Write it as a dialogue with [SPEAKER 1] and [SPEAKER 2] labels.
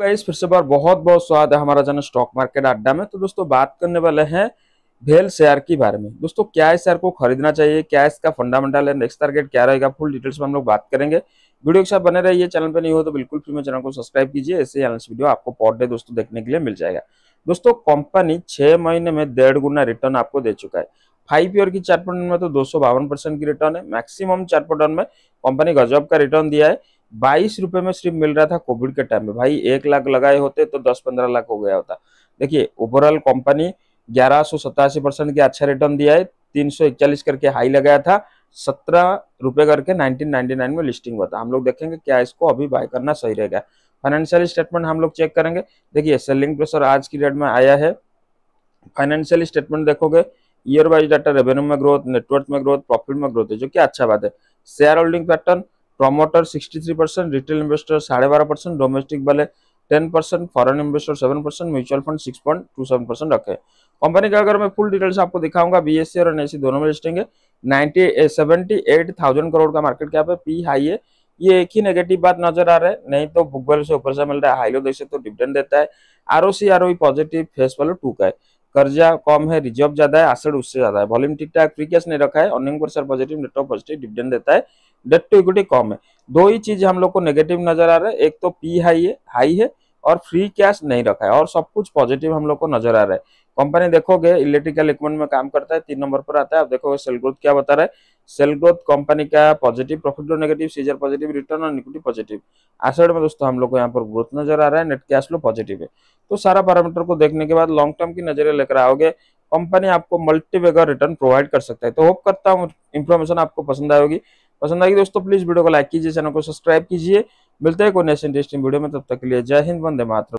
[SPEAKER 1] guys तो फिर से बार बहुत बहुत स्वाद है हमारा जाना स्टॉक मार्केट अड्डा में तो दोस्तों बात करने वाले हैं भेल शेयर के बारे में दोस्तों क्या इस शेयर को खरीदना चाहिए क्या इसका फंडामेंटल है नेक्स्ट टारगेट क्या रहेगा फुल डिटेल्स में हम लोग बात करेंगे वीडियो के साथ बने रहिए चैनल पर नहीं हो तो बिल्कुल फ्री में चैनल को सब्सक्राइब कीजिए ऐसे वीडियो आपको पर डे दोस्तों देखने के लिए मिल जाएगा दोस्तों कंपनी छह महीने में डेढ़ गुना रिटर्न आपको दे चुका है फाइव ईयर की चार्ट में तो दो की रिटर्न है मैक्सिमम चार्ट में कंपनी गजब का रिटर्न दिया है बाईस रुपए में सिर्फ मिल रहा था कोविड के टाइम में भाई एक लाख लगाए होते तो दस पंद्रह लाख हो गया होता देखिए ओवरऑल कंपनी ग्यारह सौ सतासी परसेंट अच्छा रिटर्न दिया है तीन सौ करके हाई लगाया था सत्रह रुपए करके 1999 में लिस्टिंग हुआ था हम लोग देखेंगे क्या इसको अभी बाय करना सही रहेगा फाइनेंशियल स्टेटमेंट हम लोग चेक करेंगे देखिए सेलिंग प्रेशर आज की डेट में आया है फाइनेंशियल स्टेटमेंट देखोगे ईयर वाइज डाटा रेवेन्यू में ग्रोथ नेटवर्क में ग्रोथ प्रॉफिट में ग्रोथ है जो कि अच्छा बात है share holding pattern promoter 63 percent retail investor साढ़े बारह परसेंट डोमेस्टिक वाले 10 percent foreign investor 7 percent mutual fund 6.27 percent रखे कंपनी का अगर मैं फुल डिटेल्स आपको दिखाऊंगा B e C N e दोनों में लिस्टिंग है ninety seventy eight thousand crore का मार्केट कैप है पी हाई है ये एक ही नेगेटिव बात नजर आ रहा है नहीं तो बुक वैल्यू से ऊपर से मिल रहा है हाई लो देख तो डिविडेंड देता है ROC ROE positive face value two का है कर्जा कम है रिजर्व ज्यादा है एसेट उससे ज्यादा है वॉल्यूम ठीक ठाक फ्री कैश नहीं रखा है earning per share positive net of positive dividend देता है डेट टू इक्विटी कम है दो ही चीज हम लोग को नेगेटिव नजर आ रहा है एक तो पी हाई है हाई है और फ्री कैश नहीं रखा है और सब कुछ पॉजिटिव हम लोग को नजर आ रहा है कंपनी देखोगे इलेक्ट्रिकल इक्विपमेंट में काम करता है तीन नंबर पर आता है आप देखोगे सेल ग्रोथ क्या बता रहा है सेल ग्रोथ कंपनी का पॉजिटिव प्रॉफिट और नेगेटिव सीजर पॉजिटिव रिटर्न और इक्विटी पॉजिटिव एसेट में दोस्तों हम लोग को यहाँ पर ग्रोथ नजर आ रहा है नेट कैश लो पॉजिटिव है तो सारा पैरामीटर को देखने के बाद लॉन्ग टर्म की नजरिया लेकर आओगे कंपनी आपको मल्टीवेगर रिटर्न प्रोवाइड कर सकता है तो होप करता हूँ इन्फॉर्मेशन आपको पसंद आएगी पसंद आएगी दोस्तों प्लीज वीडियो को लाइक कीजिए चैनल को सब्सक्राइब कीजिए मिलते हैं कोई नेक्स्ट इंटरेस्टिंग वीडियो में तब तक के लिए जय हिंद वंदे मात्र